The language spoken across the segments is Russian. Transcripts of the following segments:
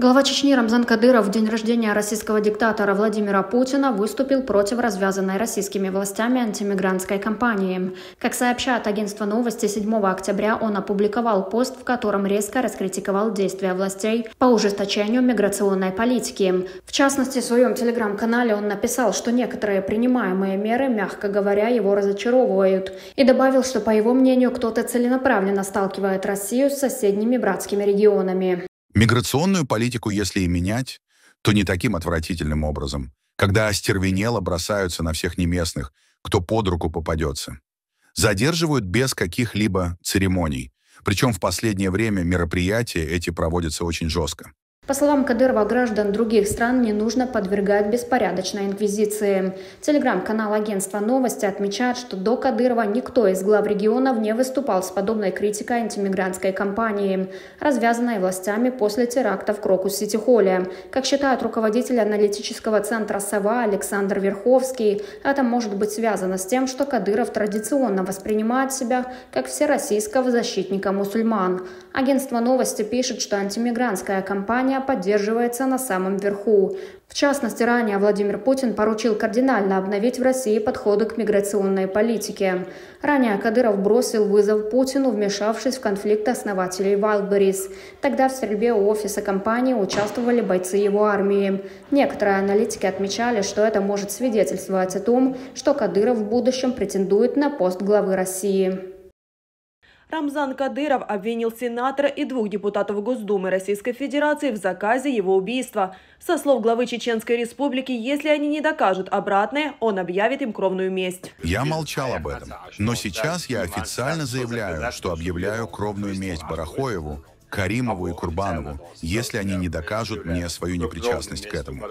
Глава Чечни Рамзан Кадыров в день рождения российского диктатора Владимира Путина выступил против развязанной российскими властями антимигрантской кампании. Как сообщает агентство новости, 7 октября он опубликовал пост, в котором резко раскритиковал действия властей по ужесточению миграционной политики. В частности, в своем телеграм-канале он написал, что некоторые принимаемые меры, мягко говоря, его разочаровывают. И добавил, что, по его мнению, кто-то целенаправленно сталкивает Россию с соседними братскими регионами. Миграционную политику, если и менять, то не таким отвратительным образом, когда остервенело бросаются на всех неместных, кто под руку попадется. Задерживают без каких-либо церемоний, причем в последнее время мероприятия эти проводятся очень жестко. По словам Кадырова, граждан других стран не нужно подвергать беспорядочной инквизиции. Телеграм-канал агентства «Новости» отмечает, что до Кадырова никто из глав регионов не выступал с подобной критикой антимигрантской кампании, развязанной властями после теракта в Крокус-Сити-Холле. Как считает руководитель аналитического центра «Сова» Александр Верховский, это может быть связано с тем, что Кадыров традиционно воспринимает себя как всероссийского защитника мусульман. Агентство новости пишет, что антимигрантская кампания поддерживается на самом верху. В частности, ранее Владимир Путин поручил кардинально обновить в России подходы к миграционной политике. Ранее Кадыров бросил вызов Путину, вмешавшись в конфликт основателей Wildberries. Тогда в стрельбе у офиса компании участвовали бойцы его армии. Некоторые аналитики отмечали, что это может свидетельствовать о том, что Кадыров в будущем претендует на пост главы России. Рамзан Кадыров обвинил сенатора и двух депутатов Госдумы Российской Федерации в заказе его убийства. Со слов главы Чеченской Республики, если они не докажут обратное, он объявит им кровную месть. Я молчал об этом, но сейчас я официально заявляю, что объявляю кровную месть Барахоеву Каримову и Курбанову, если они не докажут мне свою непричастность к этому.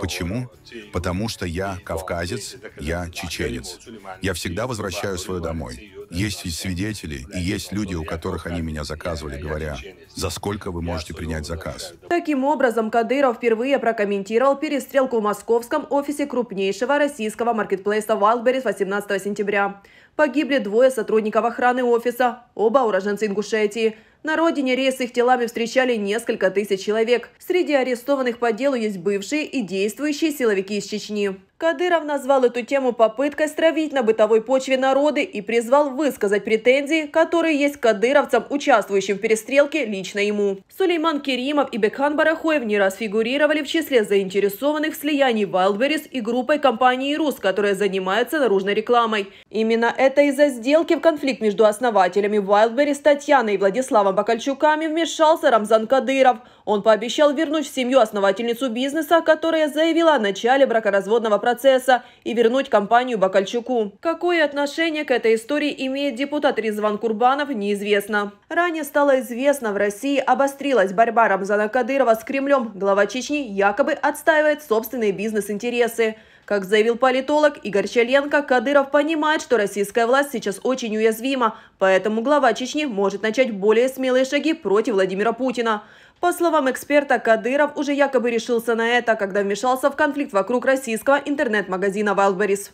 Почему? Потому что я кавказец, я чеченец. Я всегда возвращаю свое домой. Есть свидетели, и есть люди, у которых они меня заказывали, говоря, за сколько вы можете принять заказ. Таким образом, Кадыров впервые прокомментировал перестрелку в московском офисе крупнейшего российского маркетплейса Wildberries 18 сентября. Погибли двое сотрудников охраны офиса, оба уроженцы Ингушетии – на родине рейс с их телами встречали несколько тысяч человек. Среди арестованных по делу есть бывшие и действующие силовики из Чечни. Кадыров назвал эту тему попыткой стравить на бытовой почве народы и призвал высказать претензии, которые есть кадыровцам, участвующим в перестрелке, лично ему. Сулейман Керимов и Бекхан Барахоев не раз фигурировали в числе заинтересованных в слиянии Wildberries и группой компании «Рус», которая занимается наружной рекламой. Именно это из-за сделки в конфликт между основателями Wildberries Татьяной и Владиславом Бакальчуками вмешался Рамзан Кадыров – он пообещал вернуть в семью основательницу бизнеса, которая заявила о начале бракоразводного процесса, и вернуть компанию Бакальчуку. Какое отношение к этой истории имеет депутат Резван Курбанов, неизвестно. Ранее стало известно, в России обострилась борьба Рамзана Кадырова с Кремлем. Глава Чечни якобы отстаивает собственные бизнес-интересы. Как заявил политолог Игорь Челенко, Кадыров понимает, что российская власть сейчас очень уязвима, поэтому глава Чечни может начать более смелые шаги против Владимира Путина. По словам эксперта, Кадыров уже якобы решился на это, когда вмешался в конфликт вокруг российского интернет-магазина Wildberries.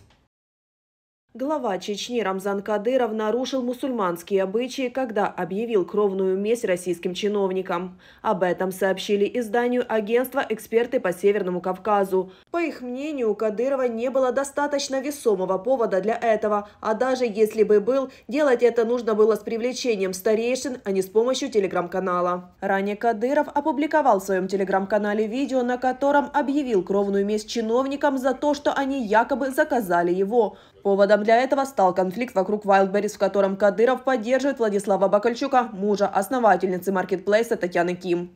Глава Чечни Рамзан Кадыров нарушил мусульманские обычаи, когда объявил кровную месть российским чиновникам. Об этом сообщили изданию агентства «Эксперты по Северному Кавказу». По их мнению, у Кадырова не было достаточно весомого повода для этого, а даже если бы был, делать это нужно было с привлечением старейшин, а не с помощью телеграм-канала. Ранее Кадыров опубликовал в своем телеграм-канале видео, на котором объявил кровную месть чиновникам за то, что они якобы заказали его. Поводом для этого стал конфликт вокруг Wildberries, в котором Кадыров поддерживает Владислава Бакальчука, мужа основательницы маркетплейса Татьяны Ким.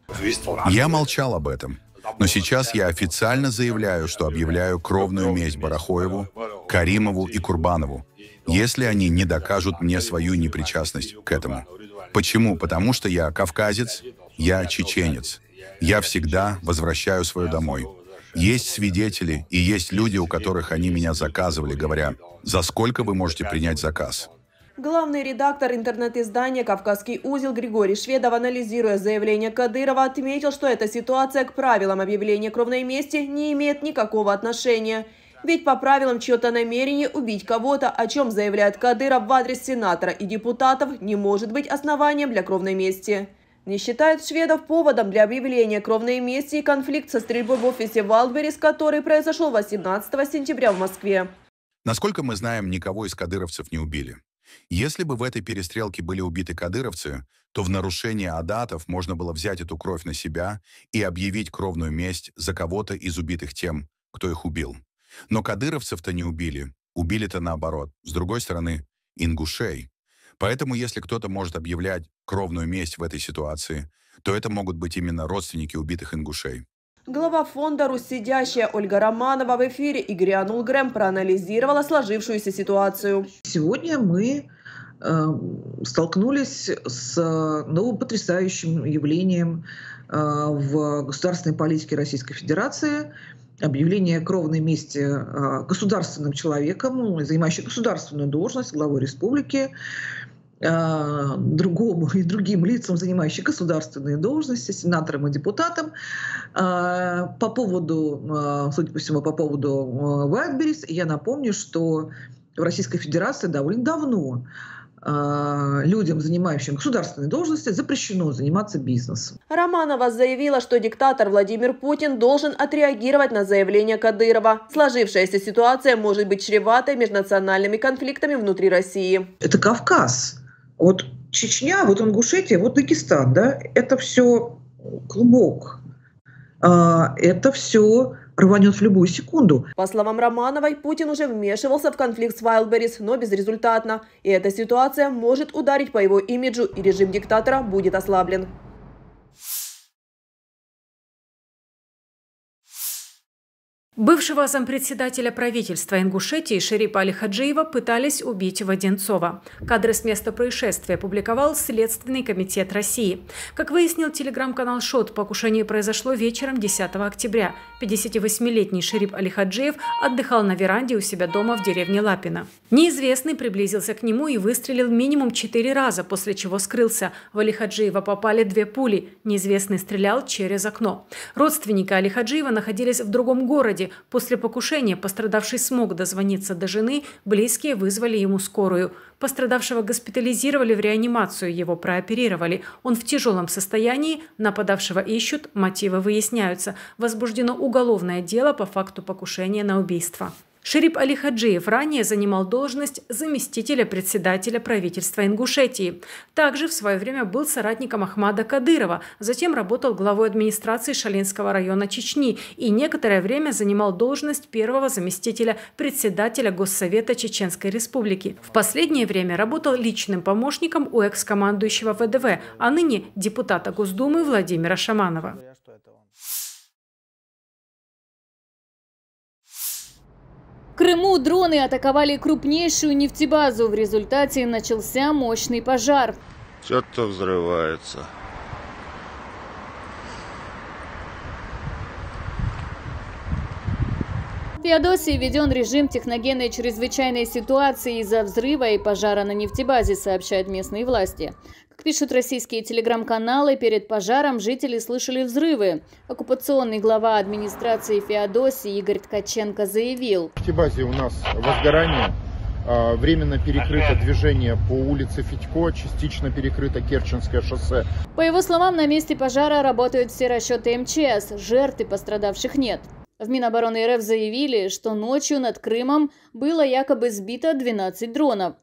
Я молчал об этом. Но сейчас я официально заявляю, что объявляю кровную месть Барахоеву, Каримову и Курбанову, если они не докажут мне свою непричастность к этому. Почему? Потому что я кавказец, я чеченец. Я всегда возвращаю свое домой. Есть свидетели и есть люди, у которых они меня заказывали, говоря, за сколько вы можете принять заказ. Главный редактор интернет-издания «Кавказский узел» Григорий Шведов, анализируя заявление Кадырова, отметил, что эта ситуация к правилам объявления кровной мести не имеет никакого отношения. Ведь по правилам чьё то намерение убить кого-то, о чем заявляет Кадыров в адрес сенатора и депутатов, не может быть основанием для кровной мести не считают шведов поводом для объявления кровной мести и конфликт со стрельбой в офисе Валберис, который произошел 18 сентября в Москве. Насколько мы знаем, никого из кадыровцев не убили. Если бы в этой перестрелке были убиты кадыровцы, то в нарушение адатов можно было взять эту кровь на себя и объявить кровную месть за кого-то из убитых тем, кто их убил. Но кадыровцев-то не убили, убили-то наоборот. С другой стороны, ингушей. Поэтому, если кто-то может объявлять кровную месть в этой ситуации, то это могут быть именно родственники убитых ингушей. Глава фонда «Руссидящая» Ольга Романова в эфире Игоря Анулгрэм проанализировала сложившуюся ситуацию. Сегодня мы эм, столкнулись с э, новым потрясающим явлением э, в государственной политике Российской Федерации объявление кровной мести э, государственным человеком, занимающим государственную должность главой республики, а, другому и другим лицам, занимающим государственные должности, сенаторам и депутатам. А, по поводу, а, судя по всему, по поводу Вайтберис, я напомню, что в Российской Федерации довольно давно людям, занимающим государственные должности, запрещено заниматься бизнесом. Романова заявила, что диктатор Владимир Путин должен отреагировать на заявление Кадырова. Сложившаяся ситуация может быть чревата межнациональными конфликтами внутри России. Это Кавказ. Вот Чечня, вот Ингушетия, вот Дагестан, да, это все клубок. А, это все рванет в любую секунду. По словам Романовой, Путин уже вмешивался в конфликт с Вайлберис, но безрезультатно. И эта ситуация может ударить по его имиджу, и режим диктатора будет ослаблен. Бывшего зампредседателя правительства Ингушетии Шерипа Алихаджиева пытались убить в Кадры с места происшествия публиковал Следственный комитет России. Как выяснил телеграм-канал «Шот», покушение произошло вечером 10 октября. 58-летний Шерип Алихаджиев отдыхал на веранде у себя дома в деревне Лапина. Неизвестный приблизился к нему и выстрелил минимум четыре раза, после чего скрылся. В Алихаджиева попали две пули. Неизвестный стрелял через окно. Родственники Алихаджиева находились в другом городе, после покушения пострадавший смог дозвониться до жены, близкие вызвали ему скорую. Пострадавшего госпитализировали в реанимацию, его прооперировали. Он в тяжелом состоянии, нападавшего ищут, мотивы выясняются. Возбуждено уголовное дело по факту покушения на убийство. Ширип Алихаджиев ранее занимал должность заместителя председателя правительства Ингушетии. Также в свое время был соратником Ахмада Кадырова, затем работал главой администрации Шалинского района Чечни и некоторое время занимал должность первого заместителя председателя Госсовета Чеченской Республики. В последнее время работал личным помощником у экс-командующего ВДВ, а ныне депутата Госдумы Владимира Шаманова. Крыму дроны атаковали крупнейшую нефтебазу. В результате начался мощный пожар. Что-то взрывается. В Феодосии введен режим техногенной чрезвычайной ситуации из-за взрыва и пожара на нефтебазе, сообщают местные власти. Как пишут российские телеграм-каналы, перед пожаром жители слышали взрывы. Оккупационный глава администрации Феодосии Игорь Ткаченко заявил. В Тибазе у нас возгорание. А, временно перекрыто движение по улице Федько, частично перекрыто Керченское шоссе. По его словам, на месте пожара работают все расчеты МЧС. Жертв и пострадавших нет. В Минобороны РФ заявили, что ночью над Крымом было якобы сбито 12 дронов.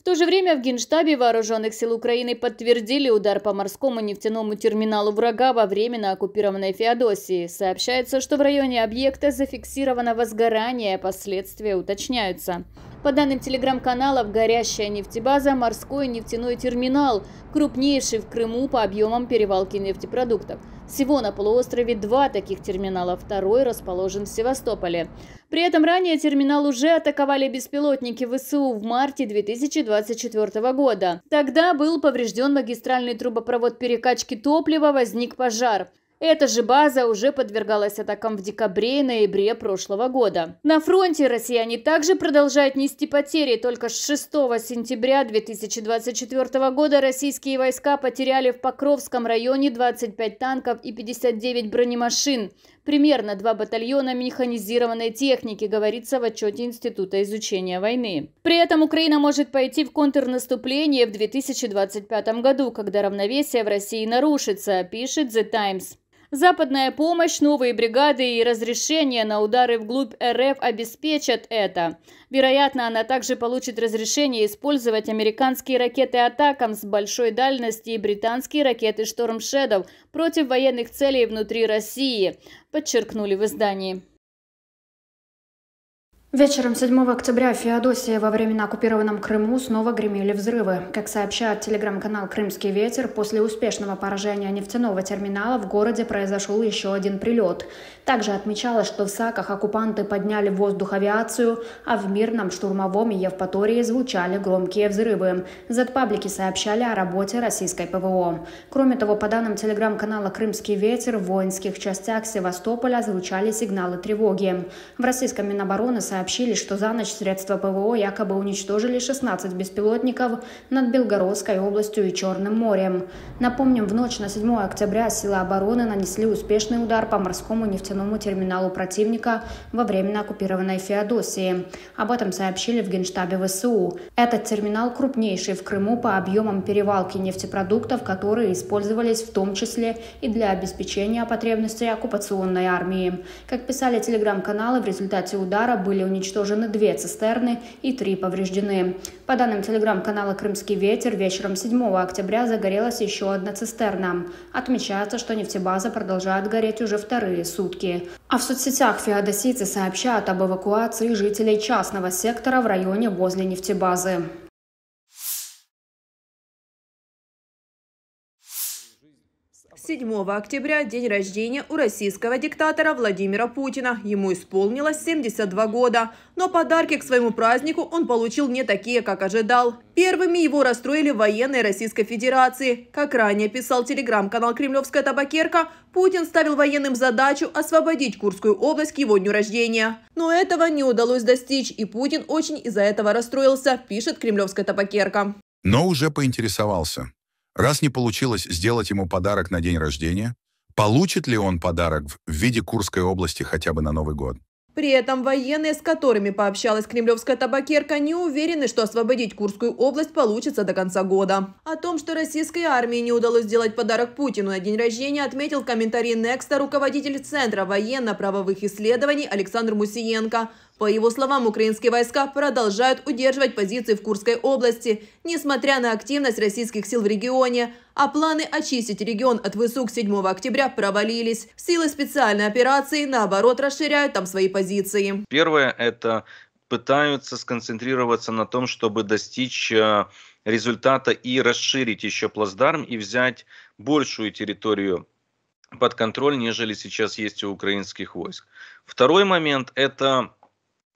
В то же время в Генштабе Вооруженных сил Украины подтвердили удар по морскому нефтяному терминалу врага во временно оккупированной Феодосии. Сообщается, что в районе объекта зафиксировано возгорание, последствия уточняются. По данным телеграм-каналов, горящая нефтебаза – морской нефтяной терминал, крупнейший в Крыму по объемам перевалки нефтепродуктов – всего на полуострове два таких терминала, второй расположен в Севастополе. При этом ранее терминал уже атаковали беспилотники ВСУ в марте 2024 года. Тогда был поврежден магистральный трубопровод перекачки топлива, возник пожар. Эта же база уже подвергалась атакам в декабре и ноябре прошлого года. На фронте россияне также продолжают нести потери. Только с 6 сентября 2024 года российские войска потеряли в Покровском районе 25 танков и 59 бронемашин. Примерно два батальона механизированной техники, говорится в отчете Института изучения войны. При этом Украина может пойти в контрнаступление в 2025 году, когда равновесие в России нарушится, пишет The Times. Западная помощь, новые бригады и разрешение на удары вглубь РФ обеспечат это. Вероятно, она также получит разрешение использовать американские ракеты «Атакам» с большой дальности и британские ракеты «Шторм Шедоу» против военных целей внутри России, подчеркнули в издании. Вечером 7 октября в Феодосии во временно оккупированном Крыму снова гремели взрывы. Как сообщает телеграм-канал «Крымский ветер», после успешного поражения нефтяного терминала в городе произошел еще один прилет. Также отмечалось, что в Саках оккупанты подняли в воздух авиацию, а в мирном штурмовом Евпатории звучали громкие взрывы. z сообщали о работе российской ПВО. Кроме того, по данным телеграм-канала «Крымский ветер», в воинских частях Севастополя звучали сигналы тревоги. В российском Минобороны сообщили, что за ночь средства ПВО якобы уничтожили 16 беспилотников над Белгородской областью и Черным морем. Напомним, в ночь на 7 октября силы обороны нанесли успешный удар по морскому нефтяному штабному терминалу противника во временно оккупированной Феодосии. Об этом сообщили в Генштабе ВСУ. Этот терминал крупнейший в Крыму по объемам перевалки нефтепродуктов, которые использовались в том числе и для обеспечения потребностей оккупационной армии. Как писали телеграм-каналы, в результате удара были уничтожены две цистерны и три повреждены. По данным телеграм-канала «Крымский ветер», вечером 7 октября загорелась еще одна цистерна. Отмечается, что нефтебаза продолжает гореть уже вторые сутки ошибки. А в соцсетях феодосийцы сообщают об эвакуации жителей частного сектора в районе возле нефтебазы. 7 октября – день рождения у российского диктатора Владимира Путина. Ему исполнилось 72 года. Но подарки к своему празднику он получил не такие, как ожидал. Первыми его расстроили военные Российской Федерации. Как ранее писал телеграм-канал «Кремлевская табакерка», Путин ставил военным задачу освободить Курскую область к его дню рождения. Но этого не удалось достичь, и Путин очень из-за этого расстроился, пишет «Кремлевская табакерка». Но уже поинтересовался, Раз не получилось сделать ему подарок на день рождения, получит ли он подарок в виде Курской области хотя бы на Новый год? При этом военные, с которыми пообщалась кремлевская табакерка, не уверены, что освободить Курскую область получится до конца года. О том, что российской армии не удалось сделать подарок Путину на день рождения, отметил комментарий Некста руководитель Центра военно-правовых исследований Александр Мусиенко. По его словам, украинские войска продолжают удерживать позиции в Курской области, несмотря на активность российских сил в регионе, а планы очистить регион от высук 7 октября провалились. Силы специальной операции, наоборот, расширяют там свои позиции. Первое – это пытаются сконцентрироваться на том, чтобы достичь э, результата и расширить еще плацдарм и взять большую территорию под контроль, нежели сейчас есть у украинских войск. Второй момент – это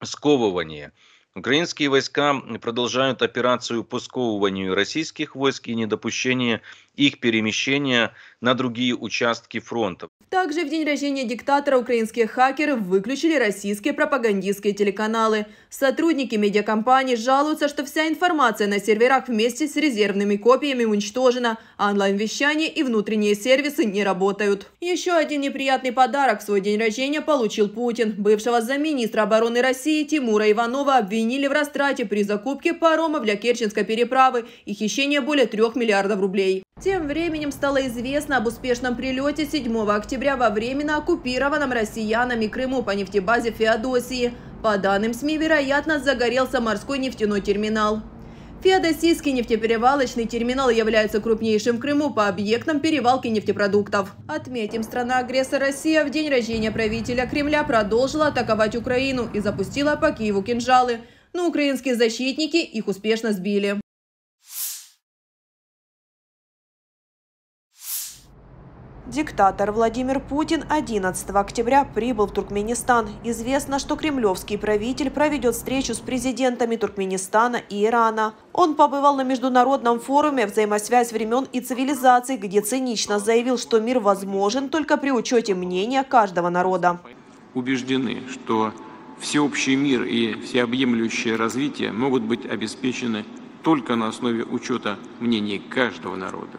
сковывание. Украинские войска продолжают операцию по сковыванию российских войск и недопущение их перемещения на другие участки фронта. Также в день рождения диктатора украинские хакеры выключили российские пропагандистские телеканалы. Сотрудники медиакомпаний жалуются, что вся информация на серверах вместе с резервными копиями уничтожена, а онлайн-вещание и внутренние сервисы не работают. Еще один неприятный подарок в свой день рождения получил Путин. Бывшего замминистра обороны России Тимура Иванова обвинили в растрате при закупке парома для Керченской переправы и хищении более трех миллиардов рублей. Тем временем стало известно об успешном прилете 7 октября во временно оккупированном россиянами Крыму по нефтебазе Феодосии. По данным СМИ, вероятно, загорелся морской нефтяной терминал. Феодосийский нефтеперевалочный терминал является крупнейшим в Крыму по объектам перевалки нефтепродуктов. Отметим, страна-агрессор Россия в день рождения правителя Кремля продолжила атаковать Украину и запустила по Киеву кинжалы. Но украинские защитники их успешно сбили. Диктатор Владимир Путин 11 октября прибыл в Туркменистан. Известно, что кремлевский правитель проведет встречу с президентами Туркменистана и Ирана. Он побывал на международном форуме «Взаимосвязь времен и цивилизаций», где цинично заявил, что мир возможен только при учете мнения каждого народа. Убеждены, что всеобщий мир и всеобъемлющее развитие могут быть обеспечены только на основе учета мнений каждого народа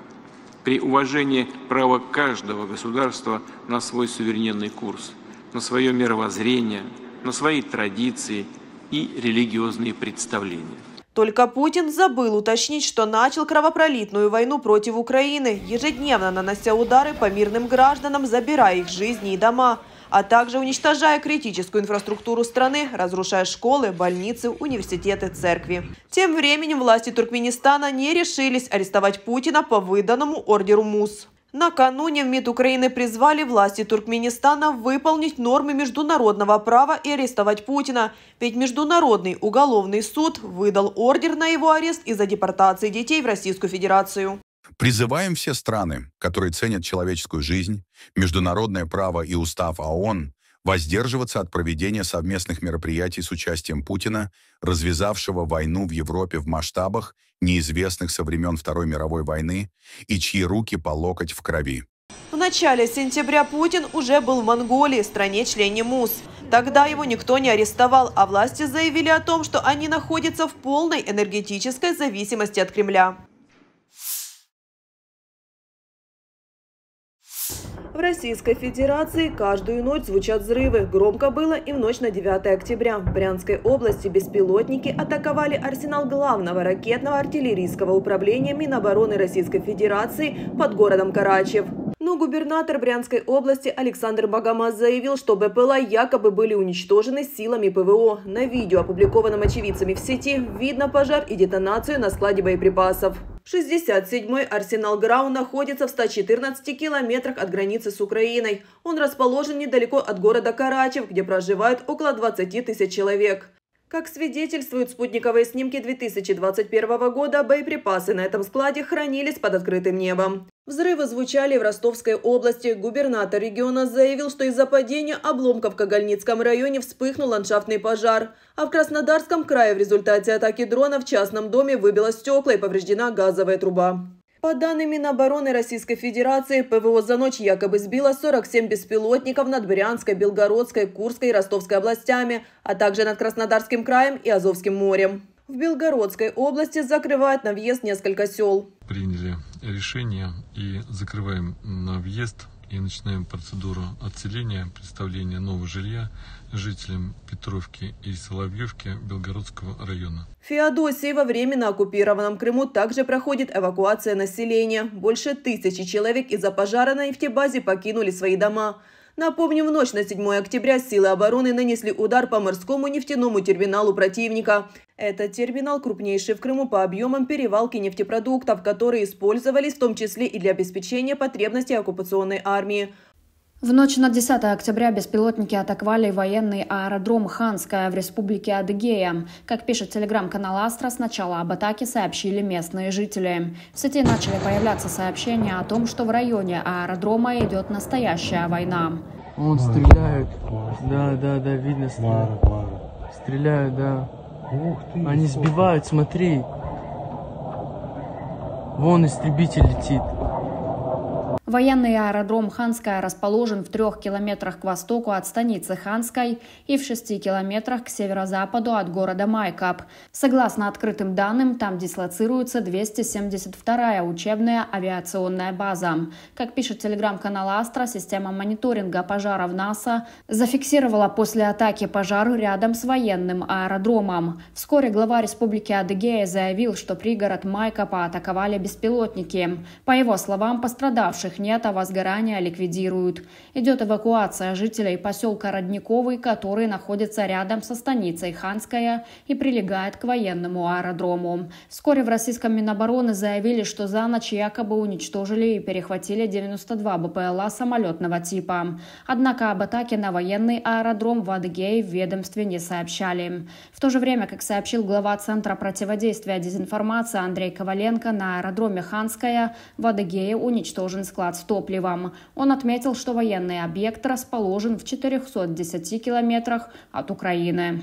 при уважении права каждого государства на свой суверенный курс, на свое мировоззрение, на свои традиции и религиозные представления. Только Путин забыл уточнить, что начал кровопролитную войну против Украины, ежедневно нанося удары по мирным гражданам, забирая их жизни и дома а также уничтожая критическую инфраструктуру страны, разрушая школы, больницы, университеты, церкви. Тем временем власти Туркменистана не решились арестовать Путина по выданному ордеру МУС. Накануне в МИД Украины призвали власти Туркменистана выполнить нормы международного права и арестовать Путина, ведь Международный уголовный суд выдал ордер на его арест из-за депортации детей в Российскую Федерацию. Призываем все страны, которые ценят человеческую жизнь, международное право и устав ООН, воздерживаться от проведения совместных мероприятий с участием Путина, развязавшего войну в Европе в масштабах, неизвестных со времен Второй мировой войны, и чьи руки по локоть в крови. В начале сентября Путин уже был в Монголии, стране-члене МУС. Тогда его никто не арестовал, а власти заявили о том, что они находятся в полной энергетической зависимости от Кремля. В Российской Федерации каждую ночь звучат взрывы. Громко было и в ночь на 9 октября. В Брянской области беспилотники атаковали арсенал главного ракетного артиллерийского управления Минобороны Российской Федерации под городом Карачев. Но губернатор Брянской области Александр Богомаз заявил, что БПЛА якобы были уничтожены силами ПВО. На видео, опубликованном очевидцами в сети, видно пожар и детонацию на складе боеприпасов. 67-й арсенал Грау находится в 114 километрах от границы с Украиной. Он расположен недалеко от города Карачев, где проживает около 20 тысяч человек. Как свидетельствуют спутниковые снимки 2021 года, боеприпасы на этом складе хранились под открытым небом. Взрывы звучали в Ростовской области. Губернатор региона заявил, что из-за падения обломков в Кагальницком районе вспыхнул ландшафтный пожар. А в Краснодарском крае в результате атаки дрона в частном доме выбило стекла и повреждена газовая труба. По данным Минобороны Российской Федерации, ПВО за ночь якобы сбило 47 беспилотников над Брянской, Белгородской, Курской и Ростовской областями, а также над Краснодарским краем и Азовским морем. В Белгородской области закрывают на въезд несколько сел. Приняли решение и закрываем на въезд и начинаем процедуру отселения, представления нового жилья жителям Петровки и Соловьевки Белгородского района. В Феодосии во временно оккупированном Крыму также проходит эвакуация населения. Больше тысячи человек из-за пожара на нефтебазе покинули свои дома. Напомним, в ночь на 7 октября силы обороны нанесли удар по морскому нефтяному терминалу противника. Этот терминал крупнейший в Крыму по объемам перевалки нефтепродуктов, которые использовались в том числе и для обеспечения потребностей оккупационной армии. В ночь на 10 октября беспилотники атаковали военный аэродром Ханская в республике Адыгея. Как пишет телеграм-канал Астра, сначала об атаке сообщили местные жители. В сети начали появляться сообщения о том, что в районе аэродрома идет настоящая война. Он стреляет. Да, да, да, видно стреляют. Стреляют, да. Ух ты, Они сбивают, смотри. Вон истребитель летит. Военный аэродром Ханская расположен в трех километрах к востоку от станицы Ханской и в шести километрах к северо-западу от города Майкап. Согласно открытым данным, там дислоцируется 272-я учебная авиационная база. Как пишет телеграм-канал Астра, система мониторинга пожаров НАСА зафиксировала после атаки пожар рядом с военным аэродромом. Вскоре глава республики Адыгея заявил, что пригород Майкапа атаковали беспилотники. По его словам, пострадавших рабочих нет, а возгорания ликвидируют. Идет эвакуация жителей поселка Родниковый, который находится рядом со станицей Ханская и прилегает к военному аэродрому. Вскоре в российском Минобороны заявили, что за ночь якобы уничтожили и перехватили 92 БПЛА самолетного типа. Однако об атаке на военный аэродром в Адыгее в ведомстве не сообщали. В то же время, как сообщил глава Центра противодействия дезинформации Андрей Коваленко, на аэродроме Ханская в Адыгее уничтожен склад склад с топливом. Он отметил, что военный объект расположен в 410 километрах от Украины.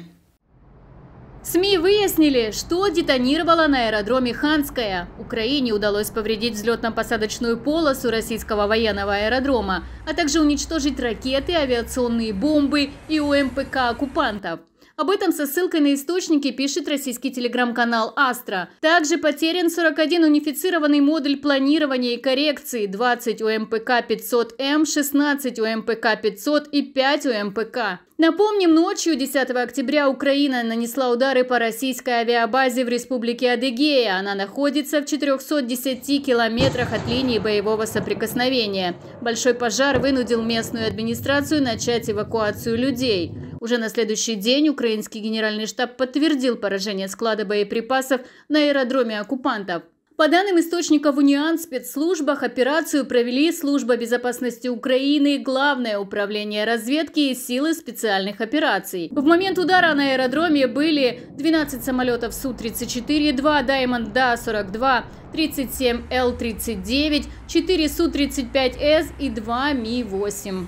СМИ выяснили, что детонировало на аэродроме Ханская. Украине удалось повредить взлетно-посадочную полосу российского военного аэродрома, а также уничтожить ракеты, авиационные бомбы и УМПК оккупантов. Об этом со ссылкой на источники пишет российский телеграм-канал «Астра». Также потерян 41 унифицированный модуль планирования и коррекции, 20 умпк 500 м 16 умпк 500 и 5 УМПК. Напомним, ночью 10 октября Украина нанесла удары по российской авиабазе в республике Адыгея. Она находится в 410 километрах от линии боевого соприкосновения. Большой пожар вынудил местную администрацию начать эвакуацию людей. Уже на следующий день Украина Украинский генеральный штаб подтвердил поражение склада боеприпасов на аэродроме оккупантов. По данным источников УНИАН, в спецслужбах операцию провели Служба безопасности Украины, Главное управление разведки и силы специальных операций. В момент удара на аэродроме были 12 самолетов Су-34, 2 Diamond Да-42, 37 Л-39, 4 Су-35С и 2 Ми-8.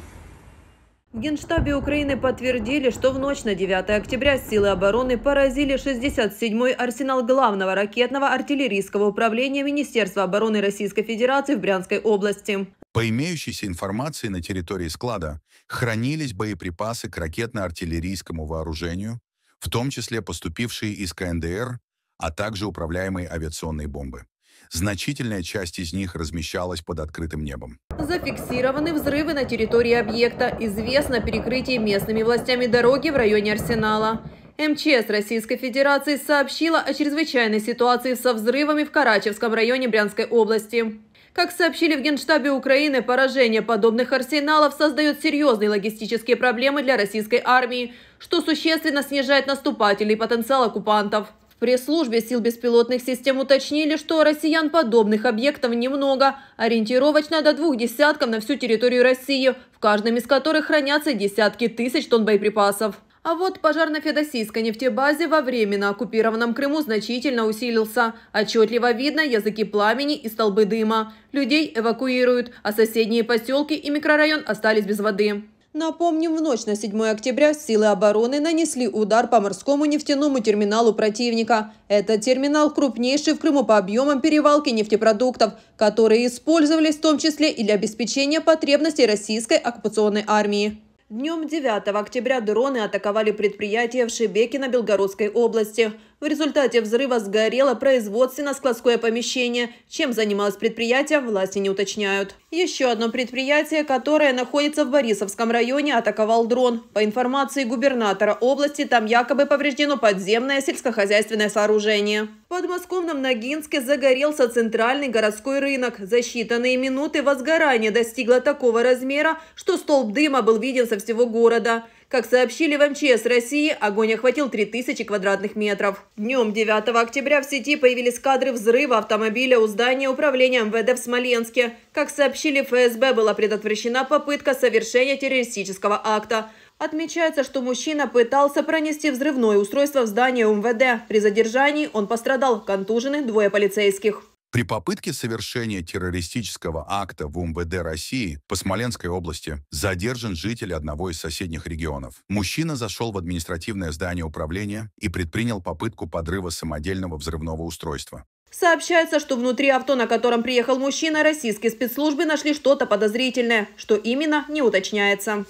В Генштабе Украины подтвердили, что в ночь на 9 октября силы обороны поразили 67-й арсенал главного ракетного артиллерийского управления Министерства обороны Российской Федерации в Брянской области. По имеющейся информации на территории склада хранились боеприпасы к ракетно-артиллерийскому вооружению, в том числе поступившие из КНДР, а также управляемые авиационные бомбы. Значительная часть из них размещалась под открытым небом. Зафиксированы взрывы на территории объекта. Известно перекрытие местными властями дороги в районе Арсенала. МЧС Российской Федерации сообщила о чрезвычайной ситуации со взрывами в Карачевском районе Брянской области. Как сообщили в Генштабе Украины, поражение подобных арсеналов создает серьезные логистические проблемы для российской армии, что существенно снижает наступательный потенциал оккупантов пресс-службе сил беспилотных систем уточнили, что россиян подобных объектов немного, ориентировочно до двух десятков на всю территорию России, в каждом из которых хранятся десятки тысяч тонн боеприпасов. А вот пожар на Федосийской нефтебазе во временно оккупированном Крыму значительно усилился. Отчетливо видно языки пламени и столбы дыма. Людей эвакуируют, а соседние поселки и микрорайон остались без воды. Напомним, в ночь на 7 октября силы обороны нанесли удар по морскому нефтяному терминалу противника. Этот терминал крупнейший в Крыму по объемам перевалки нефтепродуктов, которые использовались в том числе и для обеспечения потребностей российской оккупационной армии. Днем 9 октября дроны атаковали предприятие в на Белгородской области. В результате взрыва сгорело производственно-складское помещение. Чем занималось предприятие, власти не уточняют. Еще одно предприятие, которое находится в Борисовском районе, атаковал дрон. По информации губернатора области, там якобы повреждено подземное сельскохозяйственное сооружение. В подмосковном Ногинске загорелся центральный городской рынок. За считанные минуты возгорание достигло такого размера, что столб дыма был виден со всего города. Как сообщили в МЧС России, огонь охватил 3000 квадратных метров. Днем 9 октября в сети появились кадры взрыва автомобиля у здания управления МВД в Смоленске. Как сообщили ФСБ, была предотвращена попытка совершения террористического акта. Отмечается, что мужчина пытался пронести взрывное устройство в здание МВД. При задержании он пострадал, контужены двое полицейских. При попытке совершения террористического акта в УМВД России по Смоленской области задержан житель одного из соседних регионов. Мужчина зашел в административное здание управления и предпринял попытку подрыва самодельного взрывного устройства. Сообщается, что внутри авто, на котором приехал мужчина, российские спецслужбы нашли что-то подозрительное, что именно не уточняется.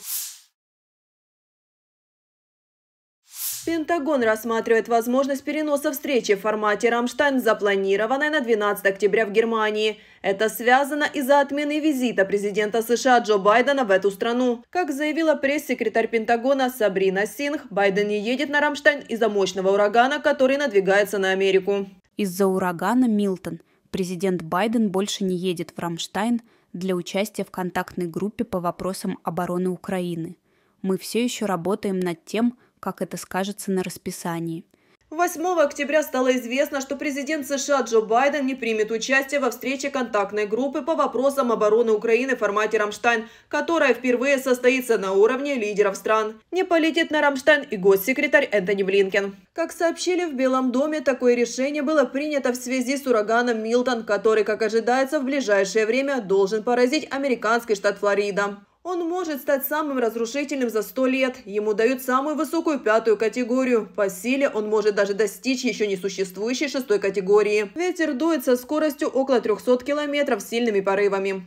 Пентагон рассматривает возможность переноса встречи в формате «Рамштайн», запланированной на 12 октября в Германии. Это связано из-за отмены визита президента США Джо Байдена в эту страну. Как заявила пресс-секретарь Пентагона Сабрина Синг, Байден не едет на «Рамштайн» из-за мощного урагана, который надвигается на Америку. Из-за урагана Милтон президент Байден больше не едет в «Рамштайн» для участия в контактной группе по вопросам обороны Украины. Мы все еще работаем над тем, как это скажется на расписании. 8 октября стало известно, что президент США Джо Байден не примет участие во встрече контактной группы по вопросам обороны Украины в формате «Рамштайн», которая впервые состоится на уровне лидеров стран. Не полетит на «Рамштайн» и госсекретарь Энтони Блинкен. Как сообщили в Белом доме, такое решение было принято в связи с ураганом Милтон, который, как ожидается, в ближайшее время должен поразить американский штат Флорида. Он может стать самым разрушительным за сто лет. Ему дают самую высокую пятую категорию. По силе он может даже достичь еще не существующей шестой категории. Ветер дует со скоростью около 300 километров сильными порывами.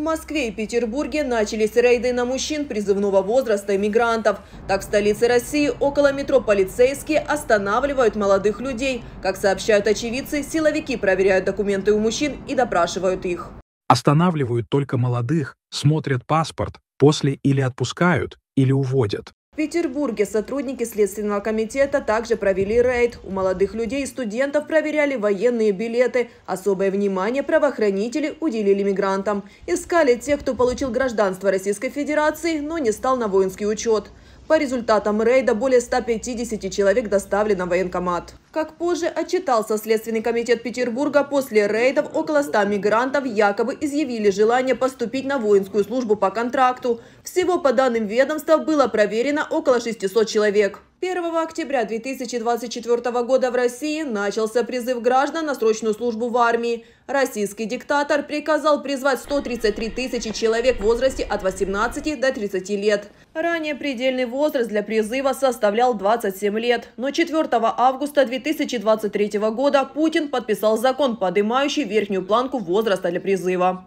В Москве и Петербурге начались рейды на мужчин призывного возраста и мигрантов. Так, в столице России около метро полицейские останавливают молодых людей. Как сообщают очевидцы, силовики проверяют документы у мужчин и допрашивают их. Останавливают только молодых, смотрят паспорт, после или отпускают, или уводят. Петербурге сотрудники Следственного комитета также провели рейд. У молодых людей и студентов проверяли военные билеты. Особое внимание правоохранители уделили мигрантам. Искали тех, кто получил гражданство Российской Федерации, но не стал на воинский учет. По результатам рейда более 150 человек доставлено в военкомат. Как позже отчитался Следственный комитет Петербурга, после рейдов около 100 мигрантов якобы изъявили желание поступить на воинскую службу по контракту. Всего, по данным ведомства, было проверено около 600 человек. 1 октября 2024 года в России начался призыв граждан на срочную службу в армии. Российский диктатор приказал призвать 133 тысячи человек в возрасте от 18 до 30 лет. Ранее предельный возраст для призыва составлял 27 лет, но 4 августа 2024 2023 года Путин подписал закон, поднимающий верхнюю планку возраста для призыва.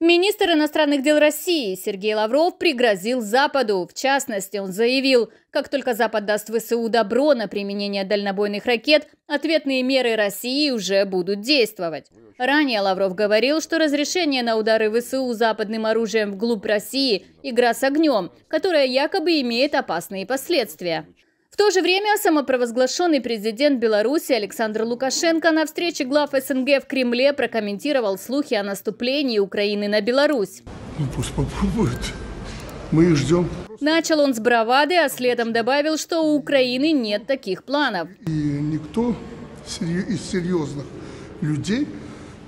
Министр иностранных дел России Сергей Лавров пригрозил Западу. В частности, он заявил, как только Запад даст ВСУ добро на применение дальнобойных ракет, ответные меры России уже будут действовать. Ранее Лавров говорил, что разрешение на удары ВСУ западным оружием вглубь России – игра с огнем, которая якобы имеет опасные последствия. В то же время самопровозглашенный президент Беларуси Александр Лукашенко на встрече глав СНГ в Кремле прокомментировал слухи о наступлении Украины на Беларусь. Ну, пусть попробуют. Мы их ждем. Начал он с бравады, а следом добавил, что у Украины нет таких планов. И никто из серьезных людей,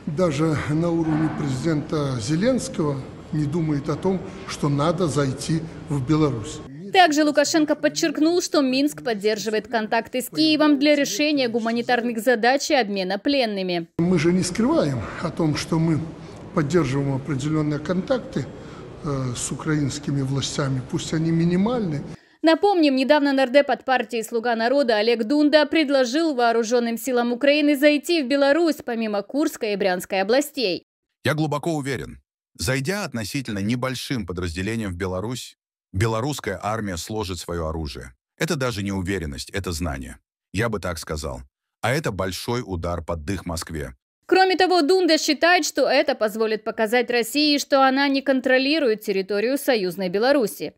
даже на уровне президента Зеленского, не думает о том, что надо зайти в Беларусь. Также Лукашенко подчеркнул, что Минск поддерживает контакты с Киевом для решения гуманитарных задач и обмена пленными. Мы же не скрываем о том, что мы поддерживаем определенные контакты э, с украинскими властями, пусть они минимальны. Напомним, недавно нардеп от партии «Слуга народа» Олег Дунда предложил вооруженным силам Украины зайти в Беларусь, помимо Курской и Брянской областей. Я глубоко уверен, зайдя относительно небольшим подразделением в Беларусь, Белорусская армия сложит свое оружие. Это даже не уверенность, это знание. Я бы так сказал. А это большой удар под дых Москве. Кроме того, Дунда считает, что это позволит показать России, что она не контролирует территорию союзной Беларуси.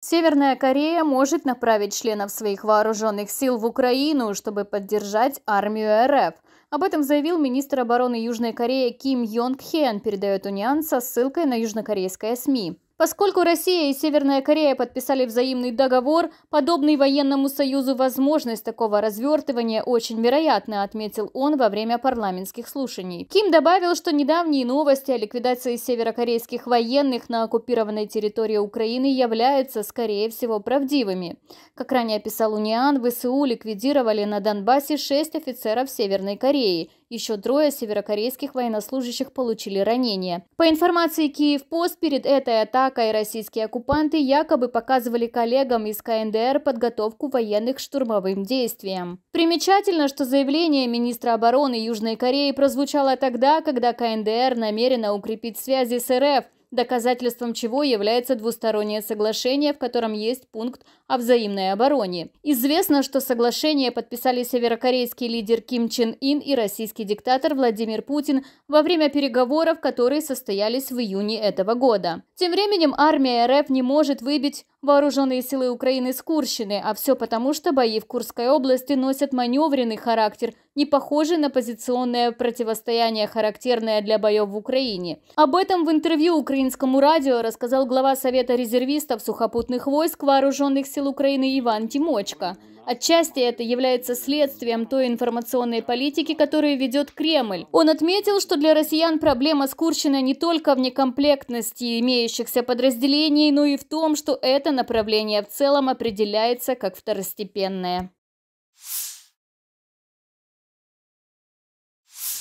Северная Корея может направить членов своих вооруженных сил в Украину, чтобы поддержать армию РФ – об этом заявил министр обороны Южной Кореи Ким Йонг Хен, передает Униан со ссылкой на южнокорейское СМИ. Поскольку Россия и Северная Корея подписали взаимный договор, подобный военному союзу возможность такого развертывания очень вероятна, отметил он во время парламентских слушаний. Ким добавил, что недавние новости о ликвидации северокорейских военных на оккупированной территории Украины являются, скорее всего, правдивыми. Как ранее писал Униан, ВСУ ликвидировали на Донбассе шесть офицеров Северной Кореи – еще трое северокорейских военнослужащих получили ранения. По информации Киев-Пост, перед этой атакой российские оккупанты якобы показывали коллегам из КНДР подготовку военных к штурмовым действиям. Примечательно, что заявление министра обороны Южной Кореи прозвучало тогда, когда КНДР намерена укрепить связи с РФ – доказательством чего является двустороннее соглашение, в котором есть пункт о взаимной обороне. Известно, что соглашение подписали северокорейский лидер Ким Чен Ин и российский диктатор Владимир Путин во время переговоров, которые состоялись в июне этого года. Тем временем армия РФ не может выбить Вооруженные силы Украины скурщены, а все потому, что бои в Курской области носят маневренный характер, не похожий на позиционное противостояние, характерное для боев в Украине. Об этом в интервью украинскому радио рассказал глава Совета резервистов сухопутных войск Вооруженных сил Украины Иван Тимочко. Отчасти это является следствием той информационной политики, которую ведет Кремль. Он отметил, что для россиян проблема скурчена не только в некомплектности имеющихся подразделений, но и в том, что это направление в целом определяется как второстепенное.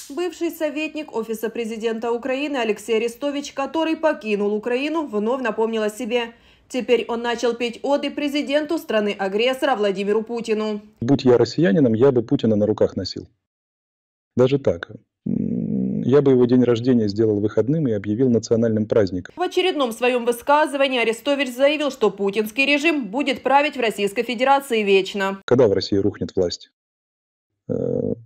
Бывший советник Офиса президента Украины Алексей Арестович, который покинул Украину, вновь напомнил о себе. Теперь он начал петь оды президенту страны-агрессора Владимиру Путину. Будь я россиянином, я бы Путина на руках носил. Даже так. Я бы его день рождения сделал выходным и объявил национальным праздником. В очередном своем высказывании Арестович заявил, что путинский режим будет править в Российской Федерации вечно. Когда в России рухнет власть? Э,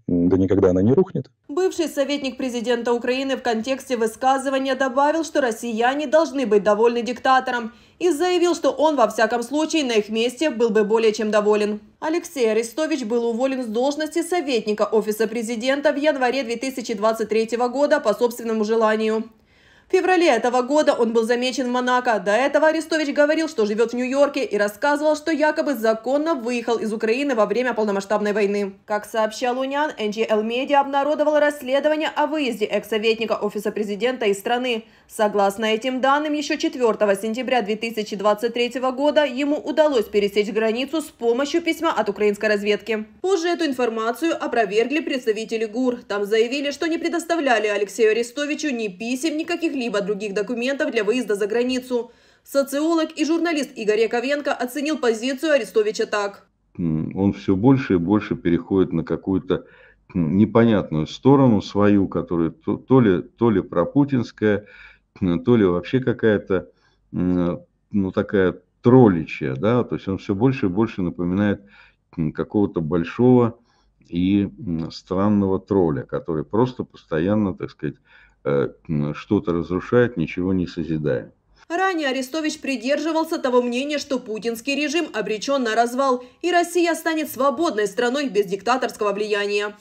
да никогда она не рухнет. Бывший советник президента Украины в контексте высказывания добавил, что россияне должны быть довольны диктатором и заявил, что он во всяком случае на их месте был бы более чем доволен. Алексей Арестович был уволен с должности советника Офиса президента в январе 2023 года по собственному желанию. В феврале этого года он был замечен в Монако. До этого Арестович говорил, что живет в Нью-Йорке и рассказывал, что якобы законно выехал из Украины во время полномасштабной войны. Как сообщал Унян, NGL Media обнародовал расследование о выезде экс-советника Офиса президента из страны. Согласно этим данным, еще 4 сентября 2023 года ему удалось пересечь границу с помощью письма от украинской разведки. Позже эту информацию опровергли представители ГУР. Там заявили, что не предоставляли Алексею Арестовичу ни писем, ни каких-либо других документов для выезда за границу. Социолог и журналист Игорь Яковенко оценил позицию Арестовича так. Он все больше и больше переходит на какую-то непонятную сторону свою, которая то, то, ли, то ли пропутинская, то ли вообще какая-то, ну, такая тролличья, да, то есть он все больше и больше напоминает какого-то большого и странного тролля, который просто постоянно, так сказать, э, что-то разрушает, ничего не созидая. Ранее Арестович придерживался того мнения, что путинский режим обречен на развал, и Россия станет свободной страной без диктаторского влияния.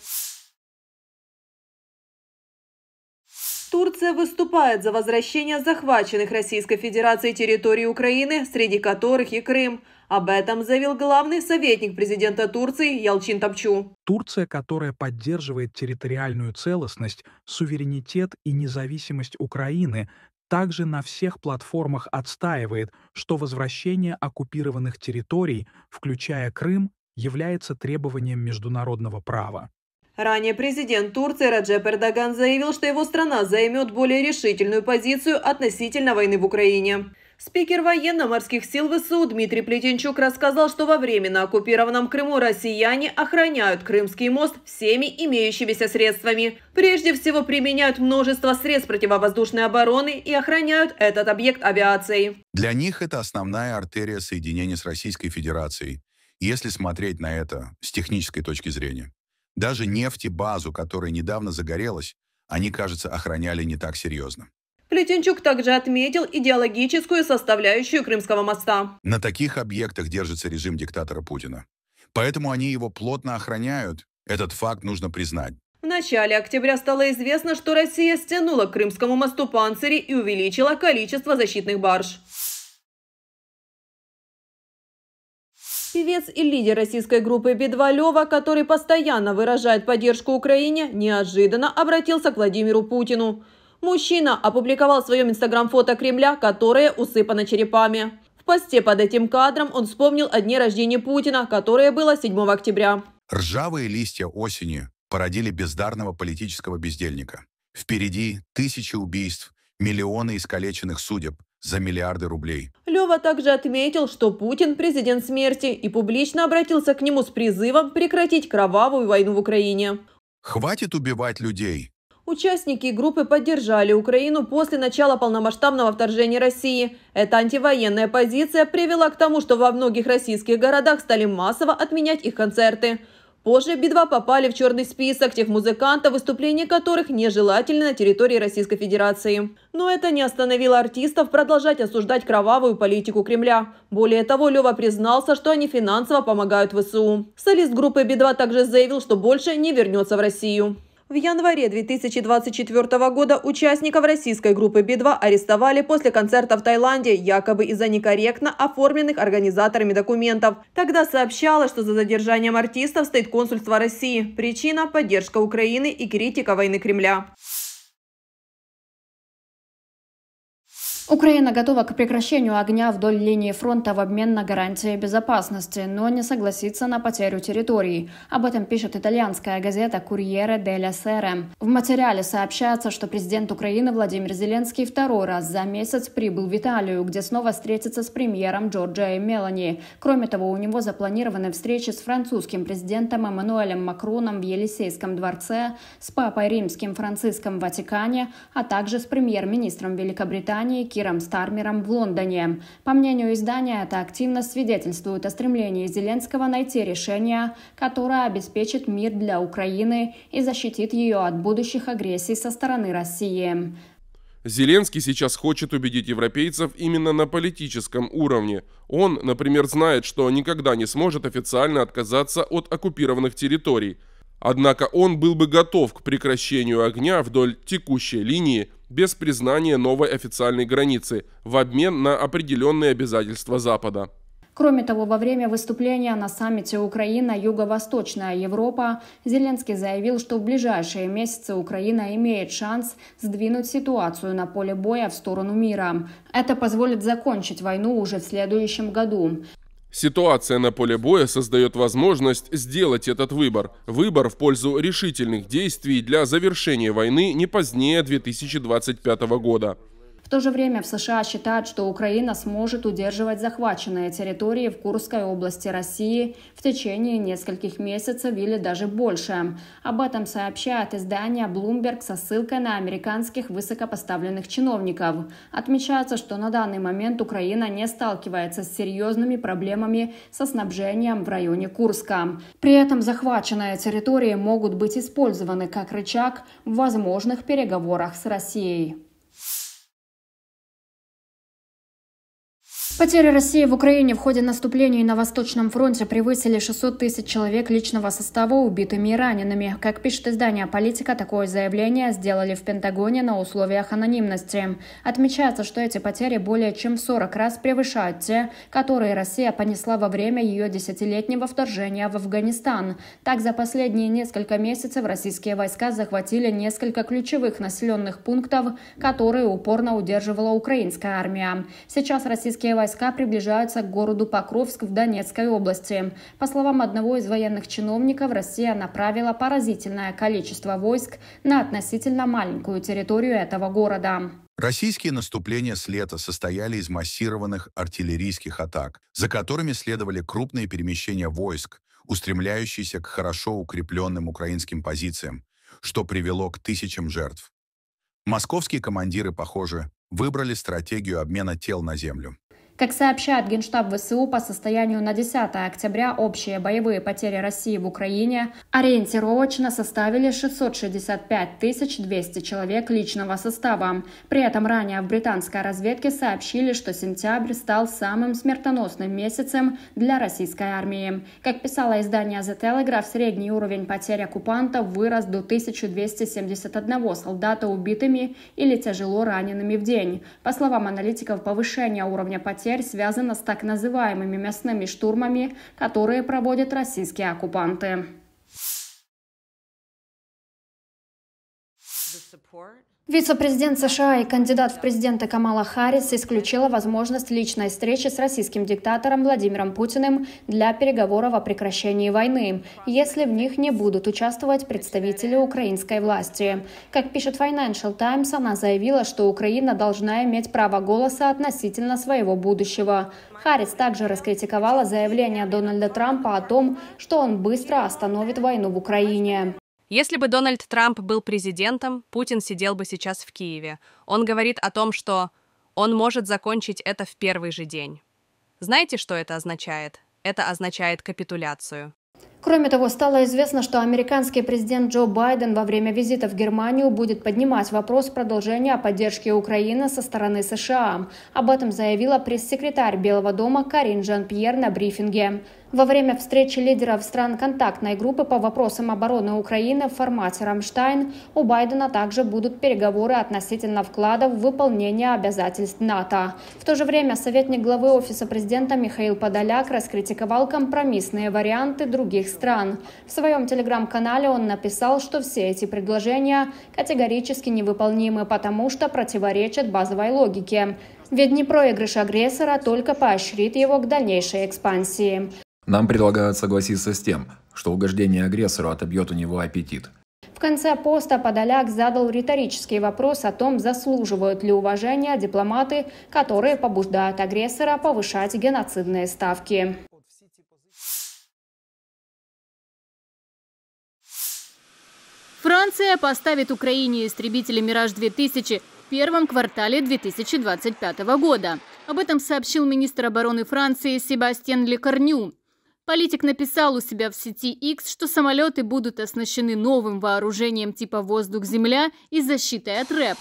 Турция выступает за возвращение захваченных Российской Федерацией территорий Украины, среди которых и Крым. Об этом заявил главный советник президента Турции Ялчин Топчу. Турция, которая поддерживает территориальную целостность, суверенитет и независимость Украины, также на всех платформах отстаивает, что возвращение оккупированных территорий, включая Крым, является требованием международного права. Ранее президент Турции Раджеп Эрдоган заявил, что его страна займет более решительную позицию относительно войны в Украине. Спикер военно-морских сил ВСУ Дмитрий Плетенчук рассказал, что во временно оккупированном Крыму россияне охраняют Крымский мост всеми имеющимися средствами. Прежде всего применяют множество средств противовоздушной обороны и охраняют этот объект авиацией. Для них это основная артерия соединения с Российской Федерацией, если смотреть на это с технической точки зрения. Даже нефтебазу, которая недавно загорелась, они, кажется, охраняли не так серьезно. Плетенчук также отметил идеологическую составляющую Крымского моста. На таких объектах держится режим диктатора Путина. Поэтому они его плотно охраняют. Этот факт нужно признать. В начале октября стало известно, что Россия стянула к Крымскому мосту панцири и увеличила количество защитных барж. Певец и лидер российской группы би который постоянно выражает поддержку Украине, неожиданно обратился к Владимиру Путину. Мужчина опубликовал в своем инстаграм-фото Кремля, которое усыпано черепами. В посте под этим кадром он вспомнил о дне рождения Путина, которое было 7 октября. Ржавые листья осени породили бездарного политического бездельника. Впереди тысячи убийств, миллионы искалеченных судеб, за миллиарды рублей. Лева также отметил, что Путин – президент смерти и публично обратился к нему с призывом прекратить кровавую войну в Украине. Хватит убивать людей. Участники группы поддержали Украину после начала полномасштабного вторжения России. Эта антивоенная позиция привела к тому, что во многих российских городах стали массово отменять их концерты. Позже би попали в черный список тех музыкантов, выступления которых нежелательны на территории Российской Федерации. Но это не остановило артистов продолжать осуждать кровавую политику Кремля. Более того, Лева признался, что они финансово помогают ВСУ. Солист группы би также заявил, что больше не вернется в Россию. В январе 2024 года участников российской группы Би-2 арестовали после концерта в Таиланде, якобы из-за некорректно оформленных организаторами документов. Тогда сообщалось, что за задержанием артистов стоит консульство России. Причина – поддержка Украины и критика войны Кремля. Украина готова к прекращению огня вдоль линии фронта в обмен на гарантии безопасности, но не согласится на потерю территорий. Об этом пишет итальянская газета «Курьере деля Сере». В материале сообщается, что президент Украины Владимир Зеленский второй раз за месяц прибыл в Италию, где снова встретится с премьером Джорджией Мелани. Кроме того, у него запланированы встречи с французским президентом Эммануэлем Макроном в Елисейском дворце, с папой римским Франциском в Ватикане, а также с премьер-министром Великобритании Киром Стармером в Лондоне. По мнению издания, это активно свидетельствует о стремлении Зеленского найти решение, которое обеспечит мир для Украины и защитит ее от будущих агрессий со стороны России. Зеленский сейчас хочет убедить европейцев именно на политическом уровне. Он, например, знает, что никогда не сможет официально отказаться от оккупированных территорий. Однако он был бы готов к прекращению огня вдоль текущей линии без признания новой официальной границы в обмен на определенные обязательства Запада. Кроме того, во время выступления на саммите Украина-Юго-Восточная Европа Зеленский заявил, что в ближайшие месяцы Украина имеет шанс сдвинуть ситуацию на поле боя в сторону мира. Это позволит закончить войну уже в следующем году. Ситуация на поле боя создает возможность сделать этот выбор. Выбор в пользу решительных действий для завершения войны не позднее 2025 года. В то же время в США считают, что Украина сможет удерживать захваченные территории в Курской области России в течение нескольких месяцев или даже больше. Об этом сообщает издание Bloomberg со ссылкой на американских высокопоставленных чиновников. Отмечается, что на данный момент Украина не сталкивается с серьезными проблемами со снабжением в районе Курска. При этом захваченные территории могут быть использованы как рычаг в возможных переговорах с Россией. Потери России в Украине в ходе наступления на Восточном фронте превысили 600 тысяч человек личного состава убитыми и ранеными. Как пишет издание «Политика», такое заявление сделали в Пентагоне на условиях анонимности. Отмечается, что эти потери более чем в 40 раз превышают те, которые Россия понесла во время ее десятилетнего вторжения в Афганистан. Так, за последние несколько месяцев российские войска захватили несколько ключевых населенных пунктов, которые упорно удерживала украинская армия. Сейчас российские войска войска приближаются к городу Покровск в Донецкой области. По словам одного из военных чиновников, Россия направила поразительное количество войск на относительно маленькую территорию этого города. Российские наступления с лета состояли из массированных артиллерийских атак, за которыми следовали крупные перемещения войск, устремляющиеся к хорошо укрепленным украинским позициям, что привело к тысячам жертв. Московские командиры, похоже, выбрали стратегию обмена тел на землю. Как сообщает Генштаб ВСУ, по состоянию на 10 октября общие боевые потери России в Украине ориентировочно составили 665 200 человек личного состава. При этом ранее в британской разведке сообщили, что сентябрь стал самым смертоносным месяцем для российской армии. Как писало издание The Telegraph, средний уровень потерь оккупантов вырос до 1271 солдата убитыми или тяжело ранеными в день. По словам аналитиков, повышение уровня потерь потерь связано с так называемыми мясными штурмами, которые проводят российские оккупанты. Вице-президент США и кандидат в президенты Камала Харрис исключила возможность личной встречи с российским диктатором Владимиром Путиным для переговоров о прекращении войны, если в них не будут участвовать представители украинской власти. Как пишет Financial Times, она заявила, что Украина должна иметь право голоса относительно своего будущего. Харрис также раскритиковала заявление Дональда Трампа о том, что он быстро остановит войну в Украине. Если бы Дональд Трамп был президентом, Путин сидел бы сейчас в Киеве. Он говорит о том, что он может закончить это в первый же день. Знаете, что это означает? Это означает капитуляцию. Кроме того, стало известно, что американский президент Джо Байден во время визита в Германию будет поднимать вопрос продолжения поддержки Украины со стороны США. Об этом заявила пресс-секретарь Белого дома Карин Жан-Пьер на брифинге во время встречи лидеров стран контактной группы по вопросам обороны Украины в формате «Рамштайн» у Байдена также будут переговоры относительно вкладов в выполнение обязательств НАТО. В то же время советник главы Офиса президента Михаил Подоляк раскритиковал компромиссные варианты других стран. В своем телеграм-канале он написал, что все эти предложения категорически невыполнимы, потому что противоречат базовой логике. Ведь не проигрыш агрессора только поощрит его к дальнейшей экспансии. Нам предлагают согласиться с тем, что угождение агрессору отобьет у него аппетит. В конце поста Подоляк задал риторический вопрос о том, заслуживают ли уважения дипломаты, которые побуждают агрессора повышать геноцидные ставки. Франция поставит Украине истребители «Мираж-2000» в первом квартале 2025 года. Об этом сообщил министр обороны Франции Себастьян Лекарню. Политик написал у себя в сети X, что самолеты будут оснащены новым вооружением типа «воздух-земля» и защитой от РЭП.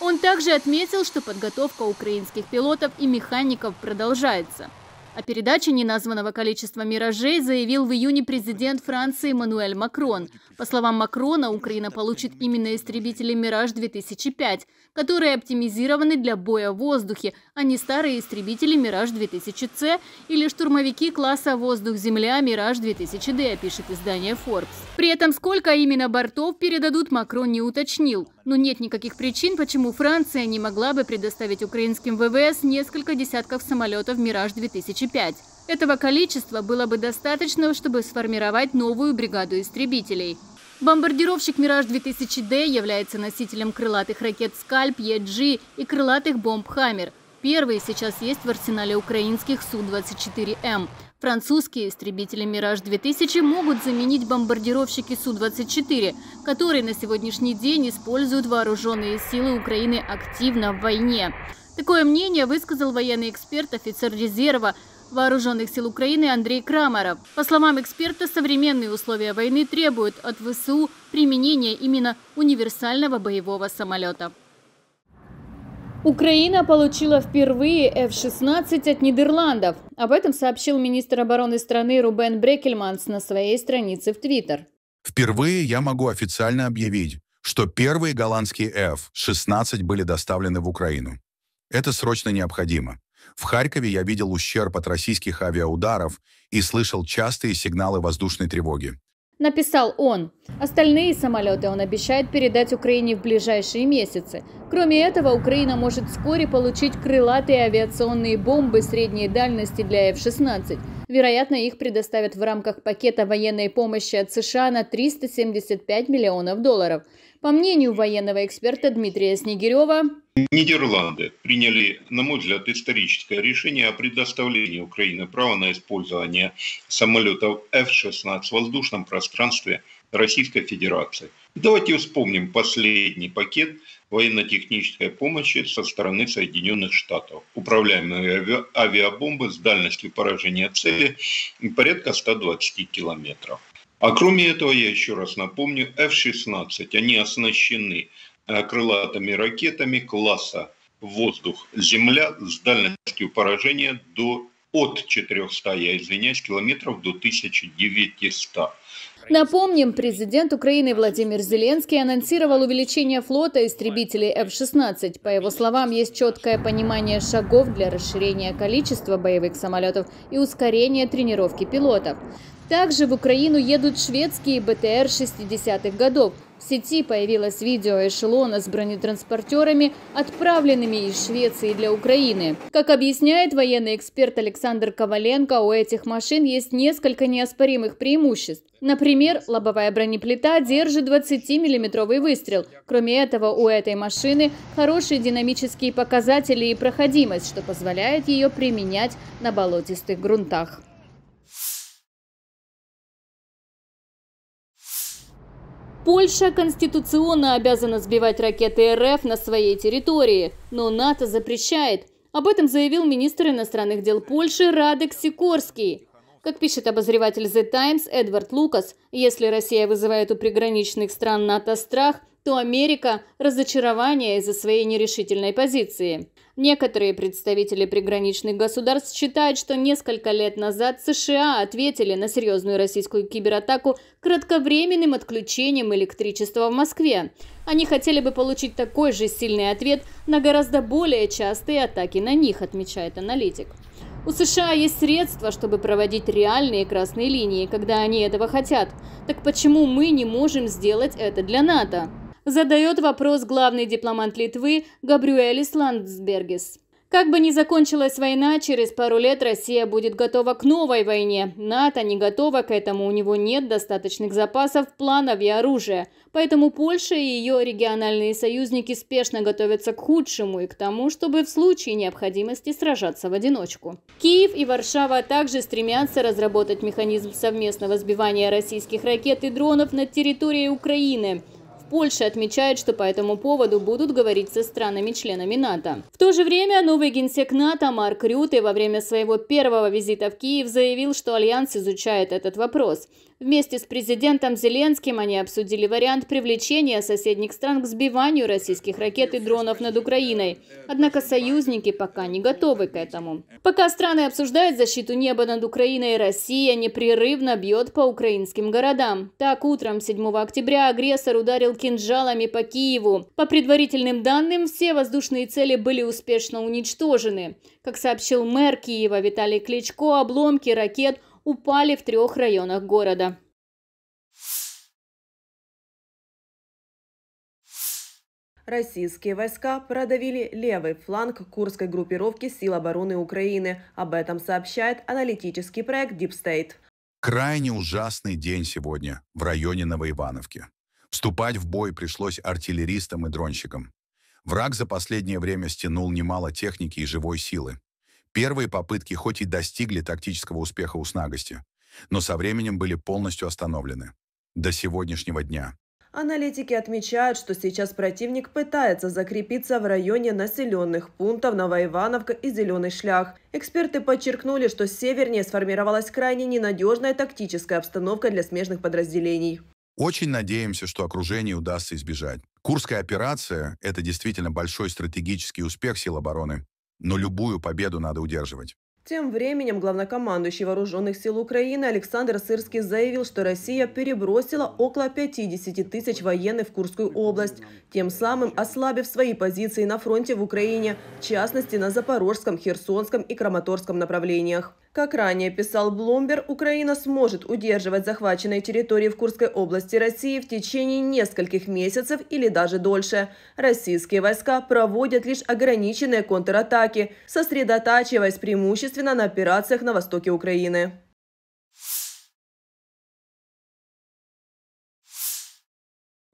Он также отметил, что подготовка украинских пилотов и механиков продолжается. О передаче неназванного количества «Миражей» заявил в июне президент Франции Мануэль Макрон. По словам Макрона, Украина получит именно истребители «Мираж-2005», которые оптимизированы для боя в воздухе, а не старые истребители «Мираж-2000С» или штурмовики класса «Воздух-Земля» «Мираж-2000Д», пишет издание Forbes. При этом сколько именно бортов передадут, Макрон не уточнил. Но нет никаких причин, почему Франция не могла бы предоставить украинским ВВС несколько десятков самолетов «Мираж-2000 2005. Этого количества было бы достаточно, чтобы сформировать новую бригаду истребителей. Бомбардировщик «Мираж-2000Д» является носителем крылатых ракет «Скальп», и крылатых бомб «Хаммер». Первые сейчас есть в арсенале украинских Су-24М. Эм. Французские истребители «Мираж-2000» могут заменить бомбардировщики Су-24, которые на сегодняшний день используют вооруженные силы Украины активно в войне. Такое мнение высказал военный эксперт, офицер резерва – Вооруженных сил Украины Андрей Крамаров. По словам эксперта, современные условия войны требуют от ВСУ применения именно универсального боевого самолета. Украина получила впервые F-16 от Нидерландов. Об этом сообщил министр обороны страны Рубен Брекельманс на своей странице в Твиттер. Впервые я могу официально объявить, что первые голландские F-16 были доставлены в Украину. Это срочно необходимо. В Харькове я видел ущерб от российских авиаударов и слышал частые сигналы воздушной тревоги. Написал он. Остальные самолеты он обещает передать Украине в ближайшие месяцы. Кроме этого, Украина может вскоре получить крылатые авиационные бомбы средней дальности для F-16. Вероятно, их предоставят в рамках пакета военной помощи от США на 375 миллионов долларов – по мнению военного эксперта Дмитрия Снегирева, Нидерланды приняли, на мой взгляд, историческое решение о предоставлении Украины права на использование самолетов F-16 в воздушном пространстве Российской Федерации. Давайте вспомним последний пакет военно-технической помощи со стороны Соединенных Штатов. Управляемые ави... авиабомбы с дальностью поражения цели порядка 120 километров. А кроме этого, я еще раз напомню, F-16, они оснащены э, крылатыми ракетами класса воздух-земля с дальностью поражения до от 400, я извиняюсь, километров до 1900. Напомним, президент Украины Владимир Зеленский анонсировал увеличение флота истребителей F-16. По его словам, есть четкое понимание шагов для расширения количества боевых самолетов и ускорения тренировки пилотов. Также в Украину едут шведские БТР 60-х годов. В сети появилось видео эшелона с бронетранспортерами, отправленными из Швеции для Украины. Как объясняет военный эксперт Александр Коваленко, у этих машин есть несколько неоспоримых преимуществ. Например, лобовая бронеплита держит 20-миллиметровый выстрел. Кроме этого, у этой машины хорошие динамические показатели и проходимость, что позволяет ее применять на болотистых грунтах. Польша конституционно обязана сбивать ракеты РФ на своей территории, но НАТО запрещает. Об этом заявил министр иностранных дел Польши Радек Сикорский. Как пишет обозреватель The Times Эдвард Лукас, если Россия вызывает у приграничных стран НАТО страх, то Америка – разочарование из-за своей нерешительной позиции. Некоторые представители приграничных государств считают, что несколько лет назад США ответили на серьезную российскую кибератаку кратковременным отключением электричества в Москве. Они хотели бы получить такой же сильный ответ на гораздо более частые атаки на них, отмечает аналитик. У США есть средства, чтобы проводить реальные красные линии, когда они этого хотят. Так почему мы не можем сделать это для НАТО? Задает вопрос главный дипломат Литвы Габрюэлис Ландсбергес. Как бы ни закончилась война, через пару лет Россия будет готова к новой войне. НАТО не готова к этому, у него нет достаточных запасов, планов и оружия. Поэтому Польша и ее региональные союзники спешно готовятся к худшему и к тому, чтобы в случае необходимости сражаться в одиночку. Киев и Варшава также стремятся разработать механизм совместного сбивания российских ракет и дронов над территорией Украины – Польша отмечает, что по этому поводу будут говорить со странами-членами НАТО. В то же время новый генсек НАТО Марк Рюте во время своего первого визита в Киев заявил, что Альянс изучает этот вопрос. Вместе с президентом Зеленским они обсудили вариант привлечения соседних стран к сбиванию российских ракет и дронов над Украиной. Однако союзники пока не готовы к этому. Пока страны обсуждают защиту неба над Украиной, Россия непрерывно бьет по украинским городам. Так, утром 7 октября агрессор ударил кинжалами по Киеву. По предварительным данным, все воздушные цели были успешно уничтожены. Как сообщил мэр Киева Виталий Кличко, обломки ракет – упали в трех районах города. Российские войска продавили левый фланг курской группировки сил обороны Украины. Об этом сообщает аналитический проект Deep State. Крайне ужасный день сегодня в районе Новоивановки. Вступать в бой пришлось артиллеристам и дронщикам. Враг за последнее время стянул немало техники и живой силы. Первые попытки хоть и достигли тактического успеха у Снагости, но со временем были полностью остановлены. До сегодняшнего дня. Аналитики отмечают, что сейчас противник пытается закрепиться в районе населенных пунктов Новоивановка и Зеленый Шлях. Эксперты подчеркнули, что севернее сформировалась крайне ненадежная тактическая обстановка для смежных подразделений. Очень надеемся, что окружение удастся избежать. Курская операция – это действительно большой стратегический успех сил обороны. Но любую победу надо удерживать. Тем временем главнокомандующий Вооруженных сил Украины Александр Сырский заявил, что Россия перебросила около 50 тысяч военных в Курскую область, тем самым ослабив свои позиции на фронте в Украине, в частности на Запорожском, Херсонском и Краматорском направлениях. Как ранее писал Бломбер, Украина сможет удерживать захваченные территории в Курской области России в течение нескольких месяцев или даже дольше. Российские войска проводят лишь ограниченные контратаки, сосредотачиваясь преимущественно преимущественно на операциях на востоке Украины.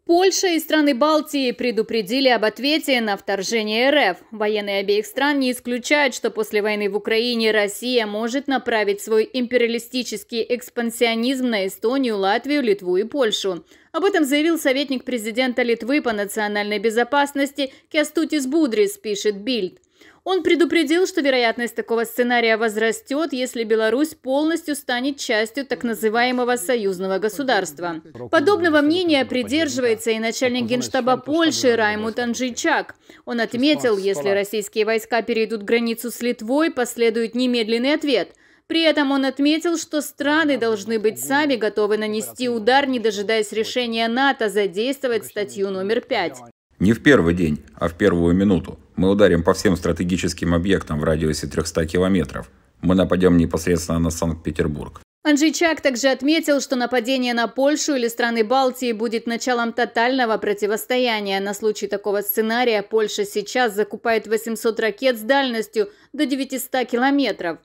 Польша и страны Балтии предупредили об ответе на вторжение РФ. Военные обеих стран не исключают, что после войны в Украине Россия может направить свой империалистический экспансионизм на Эстонию, Латвию, Литву и Польшу. Об этом заявил советник президента Литвы по национальной безопасности Кястутис Будрис, пишет Бильд. Он предупредил, что вероятность такого сценария возрастет, если Беларусь полностью станет частью так называемого союзного государства. Подобного мнения придерживается и начальник генштаба Польши Раймут Анжичак. Он отметил, если российские войска перейдут границу с Литвой, последует немедленный ответ – при этом он отметил, что страны должны быть сами готовы нанести удар, не дожидаясь решения НАТО задействовать статью номер 5. Не в первый день, а в первую минуту. Мы ударим по всем стратегическим объектам в радиусе 300 километров. Мы нападем непосредственно на Санкт-Петербург. Анжейчак также отметил, что нападение на Польшу или страны Балтии будет началом тотального противостояния. На случай такого сценария Польша сейчас закупает 800 ракет с дальностью до 900 километров.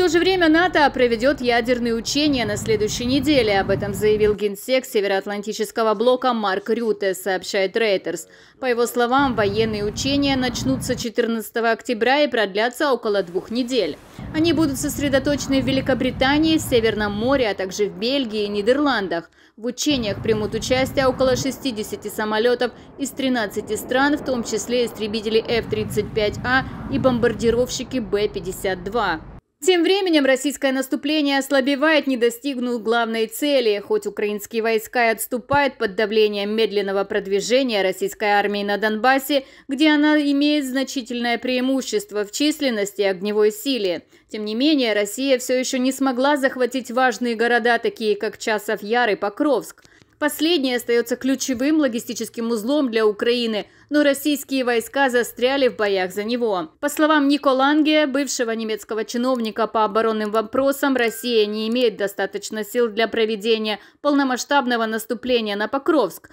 В то же время НАТО проведет ядерные учения на следующей неделе. Об этом заявил генсек Североатлантического блока Марк Рюте, сообщает Reuters. По его словам, военные учения начнутся 14 октября и продлятся около двух недель. Они будут сосредоточены в Великобритании, Северном море, а также в Бельгии и Нидерландах. В учениях примут участие около 60 самолетов из 13 стран, в том числе истребители F-35А и бомбардировщики b 52 тем временем российское наступление ослабевает, не достигнув главной цели. Хоть украинские войска и отступают под давлением медленного продвижения российской армии на Донбассе, где она имеет значительное преимущество в численности и огневой силе. Тем не менее, Россия все еще не смогла захватить важные города, такие как Часов Яр и Покровск. Последнее остается ключевым логистическим узлом для Украины, но российские войска застряли в боях за него. По словам Нико Ланге, бывшего немецкого чиновника по оборонным вопросам, Россия не имеет достаточно сил для проведения полномасштабного наступления на Покровск,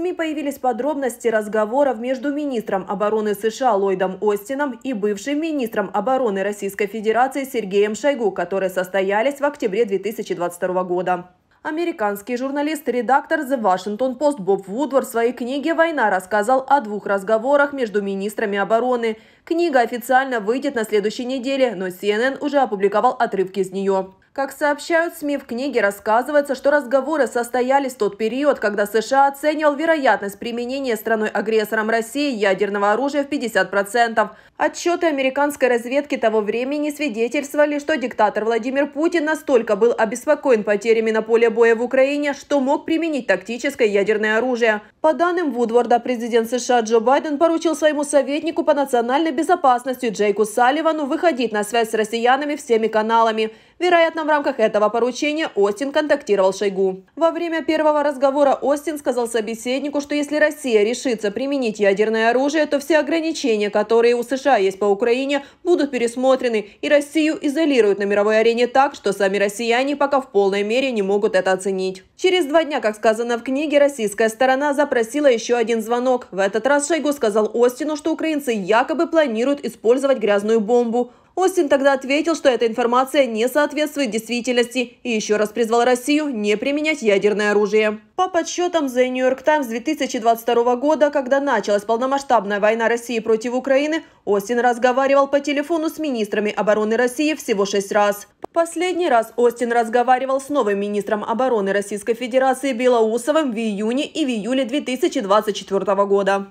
СМИ появились подробности разговоров между министром обороны США Ллойдом Остином и бывшим министром обороны Российской Федерации Сергеем Шойгу, которые состоялись в октябре 2022 года. Американский журналист и редактор The Washington Post Боб Вудвор в своей книге «Война» рассказал о двух разговорах между министрами обороны. Книга официально выйдет на следующей неделе, но CNN уже опубликовал отрывки из нее. Как сообщают СМИ, в книге рассказывается, что разговоры состоялись в тот период, когда США оценивал вероятность применения страной-агрессором России ядерного оружия в 50%. Отчеты американской разведки того времени свидетельствовали, что диктатор Владимир Путин настолько был обеспокоен потерями на поле боя в Украине, что мог применить тактическое ядерное оружие. По данным Вудворда, президент США Джо Байден поручил своему советнику по национальной безопасности Джейку Салливану выходить на связь с россиянами всеми каналами – Вероятно, в рамках этого поручения Остин контактировал Шойгу. Во время первого разговора Остин сказал собеседнику, что если Россия решится применить ядерное оружие, то все ограничения, которые у США есть по Украине, будут пересмотрены и Россию изолируют на мировой арене так, что сами россияне пока в полной мере не могут это оценить. Через два дня, как сказано в книге, российская сторона запросила еще один звонок. В этот раз Шойгу сказал Остину, что украинцы якобы планируют использовать грязную бомбу. Остин тогда ответил, что эта информация не соответствует действительности и еще раз призвал Россию не применять ядерное оружие. По подсчетам The New York Times 2022 года, когда началась полномасштабная война России против Украины, Остин разговаривал по телефону с министрами обороны России всего шесть раз. Последний раз Остин разговаривал с новым министром обороны Российской Федерации Белоусовым в июне и в июле 2024 года.